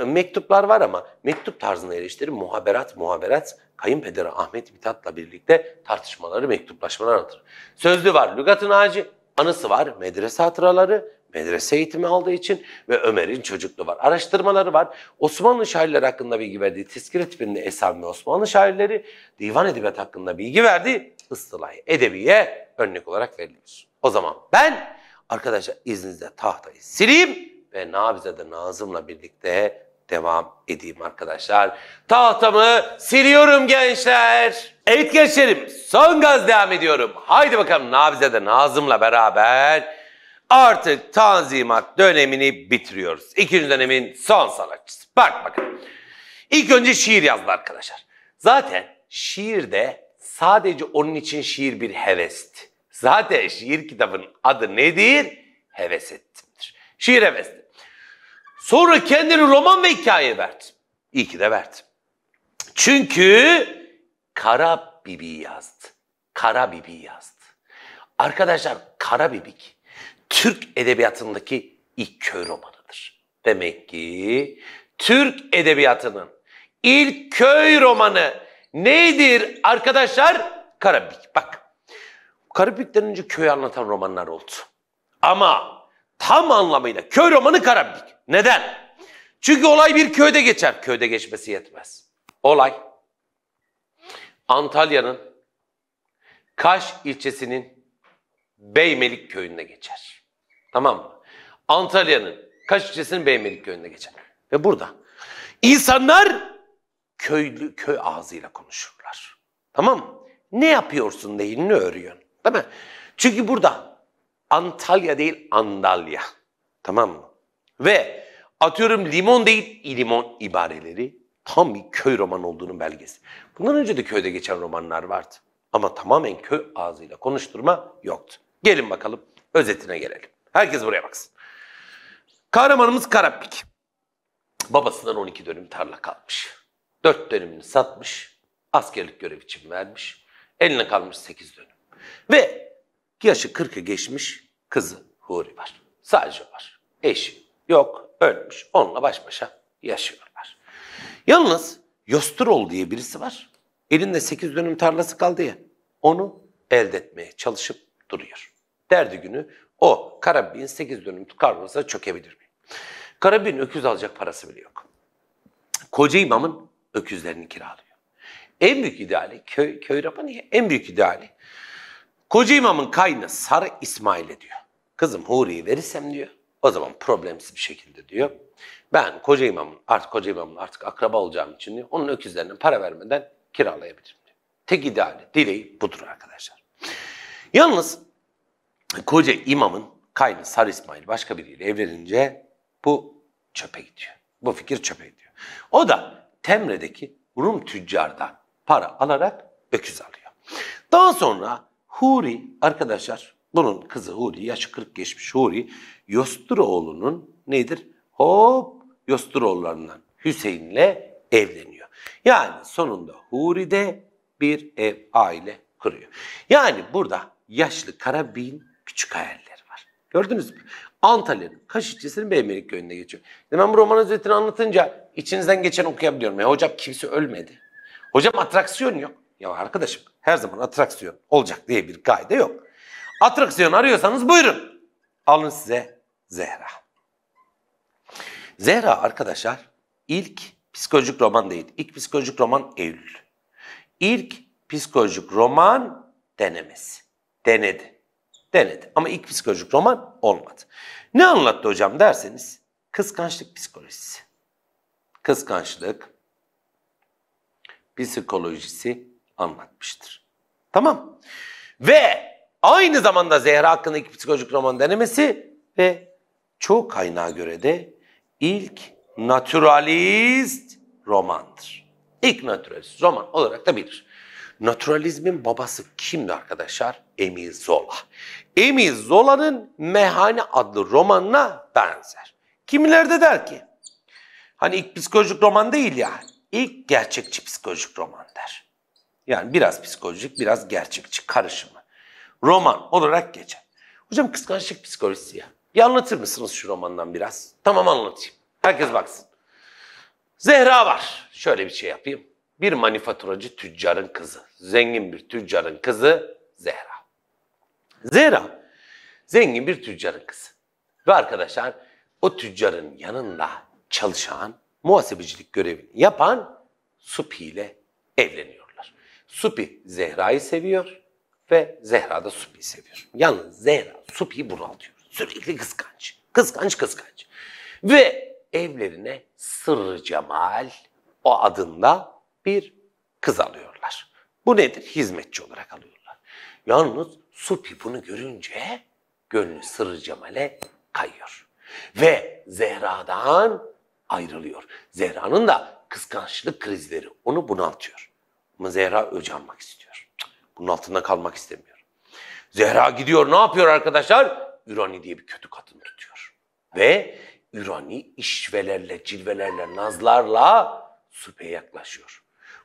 mektuplar var ama mektup tarzında eleştiri muhaberat, muhaberat kayınpederi Ahmet Mithat'la birlikte tartışmaları, mektuplaşmalar anlatır. Sözlü var lügatın ağacı, anısı var medrese hatıraları, medrese eğitimi aldığı için ve Ömer'in çocukluğu var. Araştırmaları var. Osmanlı şairleri hakkında bilgi verdiği Tezkire tipinde Esam ve Osmanlı şairleri divan edebiyat hakkında bilgi verdiği ıstılahı edebiye örnek olarak verilir. O zaman ben arkadaşlar izninizle tahtayı sileyim ve Nabize'de Nazım'la birlikte devam edeyim arkadaşlar. Tahtamı siliyorum gençler. Evet gençlerim son gaz devam ediyorum. Haydi bakalım Nabize'de Nazım'la beraber artık Tanzimat dönemini bitiriyoruz. İkinci dönemin son sanatçısı. Bak bakalım. İlk önce şiir yazdı arkadaşlar. Zaten şiir de sadece onun için şiir bir hevesti. Zaten şiir kitabının adı nedir? Heves ettimdir. Şiir hevesti. Sonra kendini roman ve hikaye verdim. İyi ki de verdim. Çünkü Kara Bibi yazdı. Kara Bibi yazdı. Arkadaşlar Kara Bibik Türk edebiyatındaki ilk köy romanıdır. Demek ki Türk edebiyatının ilk köy romanı nedir arkadaşlar? Kara Bibik. Bak. Karabik'ten önce köyü anlatan romanlar oldu. Ama Tam anlamıyla köy romanı Karabük. Neden? Çünkü olay bir köyde geçer. Köyde geçmesi yetmez. Olay Antalya'nın Kaş ilçesinin Beymelik köyünde geçer. Tamam mı? Antalya'nın Kaş ilçesinin Beymelik köyünde geçer. Ve burada insanlar köylü köy ağzıyla konuşurlar. Tamam mı? Ne yapıyorsun neyini örüyorsun, Değil mi? Çünkü burada Antalya değil Andalya. Tamam mı? Ve atıyorum limon değil limon ibareleri tam bir köy romanı olduğunun belgesi. Bundan önce de köyde geçen romanlar vardı. Ama tamamen köy ağzıyla konuşturma yoktu. Gelin bakalım özetine gelelim. Herkes buraya baksın. Kahramanımız Karapik. Babasından 12 dönüm tarla kalmış. 4 dönümünü satmış. Askerlik görev için vermiş. Eline kalmış 8 dönüm. Ve yaşı 40'ı geçmiş kızı Huri var. Sadece var. Eşi yok, ölmüş. Onunla baş başa yaşıyorlar. Yalnız Yosturol diye birisi var. Elinde sekiz dönüm tarlası kaldı ya. Onu elde etmeye çalışıp duruyor. Derdi günü o Karabin'in sekiz dönüm karnınıza çökebilir mi? Karabin öküz alacak parası bile yok. Koca imamın öküzlerini kiralıyor. En büyük ideali, köy, köy rapanı en büyük ideali. Koca imamın kaynı Sarı İsmail ediyor. Kızım Huri'yi verirsem diyor. O zaman problemsiz bir şekilde diyor. Ben koca imamın artık koca imamın artık akraba olacağım için diyor. Onun öküzlerine para vermeden kiralayabilirim diyor. Tek ideali, dileği budur arkadaşlar. Yalnız koca imamın kaynı Sarı İsmail başka biriyle evlenince bu çöpe gidiyor. Bu fikir çöpe gidiyor. O da Temre'deki Rum tüccardan para alarak öküz alıyor. Daha sonra Huri arkadaşlar bunun kızı Huri, yaşı 40 geçmiş Huri, Yosturoğlu'nun nedir? Hop Yosturoğullarından Hüseyin'le evleniyor. Yani sonunda Huri de bir ev aile kuruyor. Yani burada yaşlı Karabin küçük hayalleri var. Gördünüz mü? Antalya'nın Kaşıkçısı'nın Beymelik köyünde geçiyor. Şimdi ben bu roman özetini anlatınca içinizden geçen okuyabiliyorum. Ya hocam kimse ölmedi. Hocam atraksiyon yok. Ya arkadaşım her zaman atraksiyon olacak diye bir kaide yok. Atraksiyon arıyorsanız buyurun. Alın size Zehra. Zehra arkadaşlar ilk psikolojik roman değil. İlk psikolojik roman Eylül. İlk psikolojik roman denemesi. Denedi. Denedi ama ilk psikolojik roman olmadı. Ne anlattı hocam derseniz kıskançlık psikolojisi. Kıskançlık psikolojisi anlatmıştır. Tamam. Ve Aynı zamanda Zehra hakkındaki psikolojik roman denemesi ve çoğu kaynağa göre de ilk naturalist romandır. İlk naturalist roman olarak da bilir. Naturalizmin babası kimdi arkadaşlar? Emil Zola. Emil Zola'nın Mehane adlı romanına benzer. Kimiler de der ki, hani ilk psikolojik roman değil ya, ilk gerçekçi psikolojik roman der. Yani biraz psikolojik, biraz gerçekçi karışım roman olarak geçer. Hocam kıskançlık psikolojisi ya. Ya anlatır mısınız şu romandan biraz? Tamam anlatayım. Herkes baksın. Zehra var. Şöyle bir şey yapayım. Bir manifaturacı tüccarın kızı. Zengin bir tüccarın kızı Zehra. Zehra zengin bir tüccarın kızı. Ve arkadaşlar o tüccarın yanında çalışan, muhasebecilik görevini yapan Supi ile evleniyorlar. Supi Zehra'yı seviyor. Ve Zehra da Supi'yi seviyor. Yalnız Zehra Supi'yi bunaltıyor. Sürekli kıskanç. Kıskanç kıskanç. Ve evlerine Sırrı Cemal o adında bir kız alıyorlar. Bu nedir? Hizmetçi olarak alıyorlar. Yalnız Supi bunu görünce gönlü Sırrı Cemal'e kayıyor. Ve Zehra'dan ayrılıyor. Zehra'nın da kıskançlık krizleri onu bunaltıyor. Ama Zehra öc istiyor. Bunun altında kalmak istemiyor. Zehra gidiyor ne yapıyor arkadaşlar? Ürani diye bir kötü kadın tutuyor. Ve Ürani işvelerle, cilvelerle, nazlarla Supi'ye yaklaşıyor.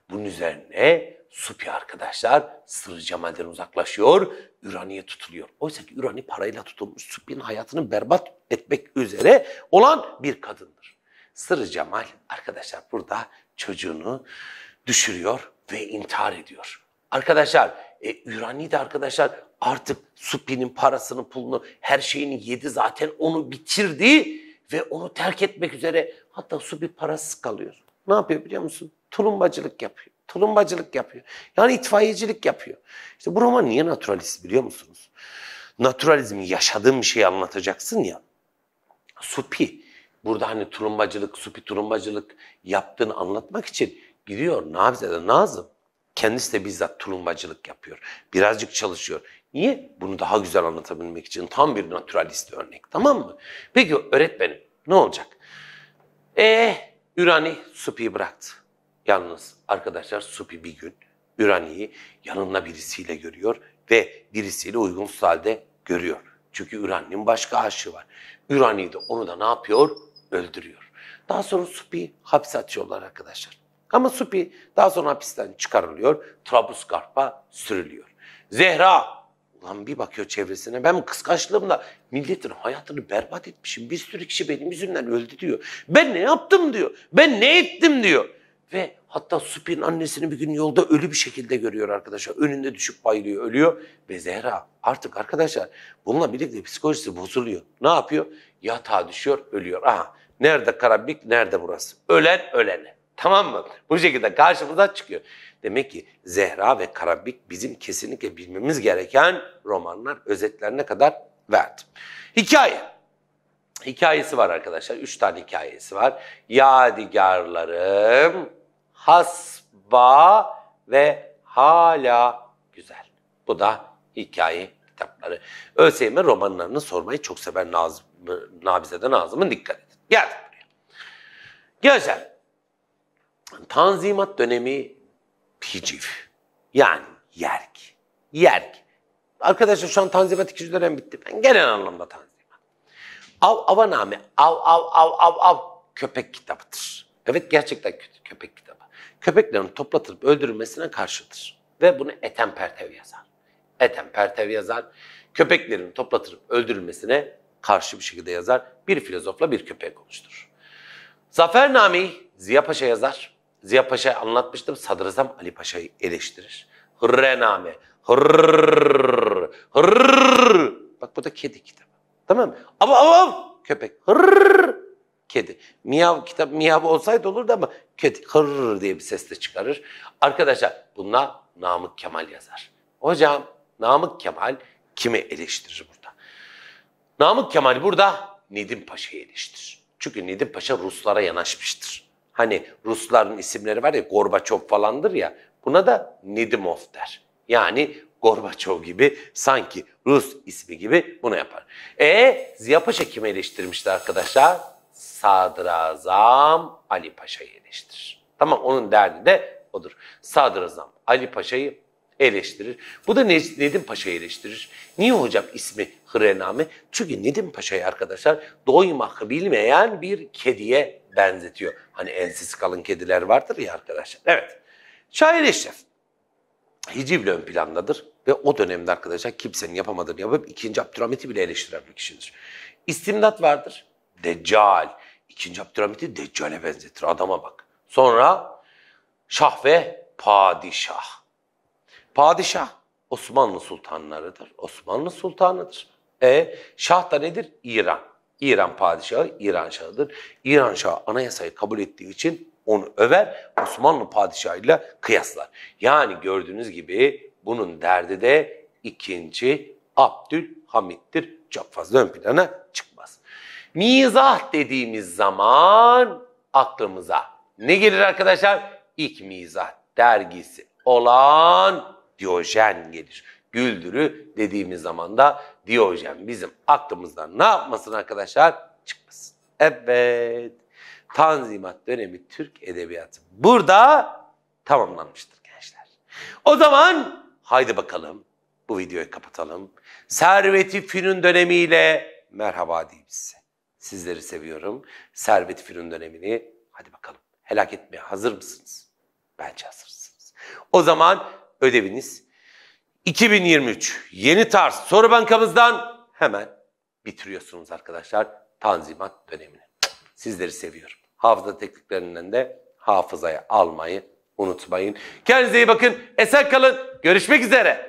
Bunun üzerine Supi arkadaşlar Sırrı Cemal'den uzaklaşıyor, Ürani'ye tutuluyor. Oysa ki Ürani parayla tutulmuş Supi'nin hayatını berbat etmek üzere olan bir kadındır. Sırrı Cemal arkadaşlar burada çocuğunu düşürüyor ve intihar ediyor. Arkadaşlar e, Ürani de arkadaşlar artık Supi'nin parasını, pulunu, her şeyini yedi zaten onu bitirdi ve onu terk etmek üzere hatta Supi parasız kalıyor. Ne yapıyor biliyor musun? Tulumbacılık yapıyor. Tulumbacılık yapıyor. Yani itfaiyecilik yapıyor. İşte bu roman niye naturalist biliyor musunuz? Naturalizmi yaşadığım şeyi anlatacaksın ya. Supi burada hani tulumbacılık, Supi tulumbacılık yaptığını anlatmak için gidiyor Nabze'de Nazım Kendisi de bizzat tulumbacılık yapıyor. Birazcık çalışıyor. Niye? Bunu daha güzel anlatabilmek için tam bir naturalist örnek. Tamam mı? Peki öğretmenim ne olacak? Ee, Ürani Supi bıraktı. Yalnız arkadaşlar Supi bir gün Ürani'yi yanında birisiyle görüyor ve birisiyle uygunsuz halde görüyor. Çünkü Ürani'nin başka aşığı var. Ürani de onu da ne yapıyor? Öldürüyor. Daha sonra Supi hapse atıyorlar arkadaşlar. Ama Supi daha sonra hapisten çıkarılıyor. Trablusgarp'a sürülüyor. Zehra ulan bir bakıyor çevresine. Ben kıskançlığımla milletin hayatını berbat etmişim. Bir sürü kişi benim yüzümden öldü diyor. Ben ne yaptım diyor. Ben ne ettim diyor. Ve hatta Supi'nin annesini bir gün yolda ölü bir şekilde görüyor arkadaşlar. Önünde düşüp bayılıyor, ölüyor. Ve Zehra artık arkadaşlar bununla birlikte psikolojisi bozuluyor. Ne yapıyor? Yatağa düşüyor, ölüyor. Aha nerede Karabük, nerede burası? Ölen ölene. Tamam mı? Bu şekilde karşımıza çıkıyor. Demek ki Zehra ve Karabik bizim kesinlikle bilmemiz gereken romanlar özetlerine kadar verdi. Hikaye. Hikayesi var arkadaşlar. Üç tane hikayesi var. Yadigarlarım, Hasba ve Hala Güzel. Bu da hikaye kitapları. ÖSYM romanlarını sormayı çok sever Nazım, Nabize'de Nazım'ın dikkat edin. Geldik buraya. Gençler Tanzimat dönemi hiciv. Yani yerk. Yerk. Arkadaşlar şu an Tanzimat ikinci dönem bitti. Ben genel anlamda Tanzimat. Av avaname, av av av av av köpek kitabıdır. Evet gerçekten kötü köpek kitabı. Köpeklerin toplatılıp öldürülmesine karşıdır. Ve bunu Ethem Pertev yazar. Ethem Pertev yazar. Köpeklerin toplatılıp öldürülmesine karşı bir şekilde yazar. Bir filozofla bir köpeği konuşturur. Zafername'yi Ziya Paşa yazar. Ziya Paşa'yı anlatmıştım. Sadrazam Ali Paşa'yı eleştirir. Hırrename. Hırrrr. Hırrrr. Bak bu da kedi kitabı. Tamam mı? Av av av. Köpek. Hırrrr. Kedi. Miyav kitap miyav olsaydı olurdu ama kedi hırrrr diye bir ses de çıkarır. Arkadaşlar bunlar Namık Kemal yazar. Hocam Namık Kemal kimi eleştirir burada? Namık Kemal burada Nedim Paşa'yı eleştirir. Çünkü Nedim Paşa Ruslara yanaşmıştır. Hani Rusların isimleri var ya Gorbaçov falandır ya buna da Nedimov der. Yani Gorbaçov gibi sanki Rus ismi gibi bunu yapar. E Ziya Paşa kimi eleştirmişti arkadaşlar? Sadrazam Ali Paşa'yı eleştirir. Tamam onun derdi de odur. Sadrazam Ali Paşa'yı eleştirir. Bu da Nedim Paşa'yı eleştirir. Niye hocam ismi Hırename? Çünkü Nedim Paşa'yı arkadaşlar doymak bilmeyen bir kediye benzetiyor. Hani ensiz kalın kediler vardır ya arkadaşlar. Evet. Şair Eşref. Hicivle ön plandadır ve o dönemde arkadaşlar kimsenin yapamadığını yapıp ikinci Abdülhamit'i bile eleştiren bir kişidir. İstimdat vardır. Deccal. 2. Abdülhamit'i Deccal'e benzetir. Adama bak. Sonra şah ve padişah. Padişah Osmanlı sultanlarıdır. Osmanlı sultanıdır. E şah da nedir? İran. İran padişahı İran şahıdır. İran şahı anayasayı kabul ettiği için onu över, Osmanlı padişahıyla kıyaslar. Yani gördüğünüz gibi bunun derdi de ikinci Abdülhamit'tir. Çok fazla ön plana çıkmaz. Mizah dediğimiz zaman aklımıza ne gelir arkadaşlar? İlk mizah dergisi olan Diyojen gelir. Güldürü dediğimiz zaman da Diyojen bizim aklımızdan ne yapmasın arkadaşlar? Çıkmasın. Evet. Tanzimat dönemi Türk edebiyatı burada tamamlanmıştır gençler. O zaman haydi bakalım bu videoyu kapatalım. Servet-i Fünun dönemiyle merhaba diyeyim size. Sizleri seviyorum. Servet-i Fünun dönemini hadi bakalım helak etmeye hazır mısınız? Bence hazırsınız. O zaman ödeviniz 2023 yeni tarz soru bankamızdan hemen bitiriyorsunuz arkadaşlar Tanzimat dönemini. Sizleri seviyorum. Hafıza tekniklerinden de hafızaya almayı unutmayın. Kendinize iyi bakın. Esen kalın. Görüşmek üzere.